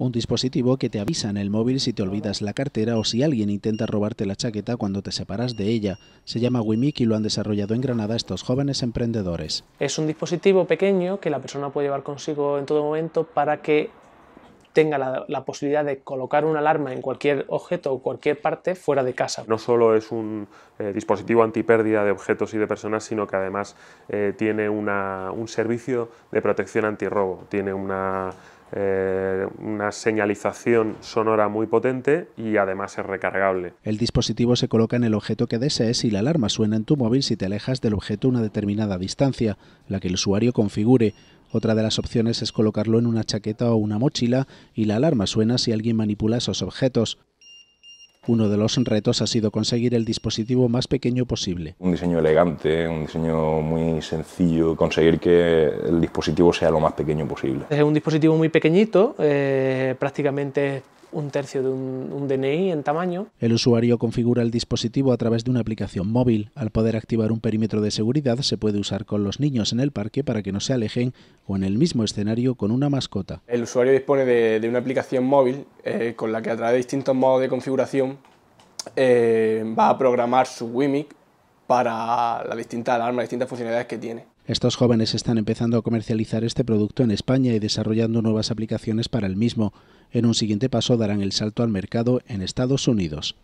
un dispositivo que te avisa en el móvil si te olvidas la cartera o si alguien intenta robarte la chaqueta cuando te separas de ella. Se llama Wimic y lo han desarrollado en Granada estos jóvenes emprendedores. Es un dispositivo pequeño que la persona puede llevar consigo en todo momento para que tenga la, posibilidad de colocar una alarma en cualquier objeto o cualquier parte fuera de casa. No solo es un dispositivo eh, dispositivo antipérdida de objetos y de personas, sino que además eh, tiene un servicio de protección antirrobo, tiene una, eh, una señalización sonora muy potente y además es recargable. El dispositivo se coloca en el objeto que desees y la alarma suena en tu móvil si te alejas del objeto una determinada distancia, la que el usuario configure. Otra de las opciones es colocarlo en una chaqueta o una mochila y la alarma suena si alguien manipula esos objetos. Uno de los retos ha sido conseguir el dispositivo más pequeño posible. Un diseño elegante, un diseño muy sencillo, conseguir que el dispositivo sea lo más pequeño posible. Es un dispositivo muy pequeñito, eh, prácticamente un tercio de un, DNI en tamaño. El usuario configura el dispositivo a través de una aplicación móvil. Al poder activar un perímetro de seguridad se puede usar con los niños en el parque para que no se alejen o en el mismo escenario con una mascota. El usuario dispone de, una aplicación móvil eh, con la que a través de distintos modos de configuración eh, va a programar su WIMIC para las distintas alarmas, las distintas funcionalidades que tiene. Estos jóvenes están empezando a comercializar este producto en España y desarrollando nuevas aplicaciones para el mismo. En un siguiente paso darán el salto al mercado en Estados Unidos.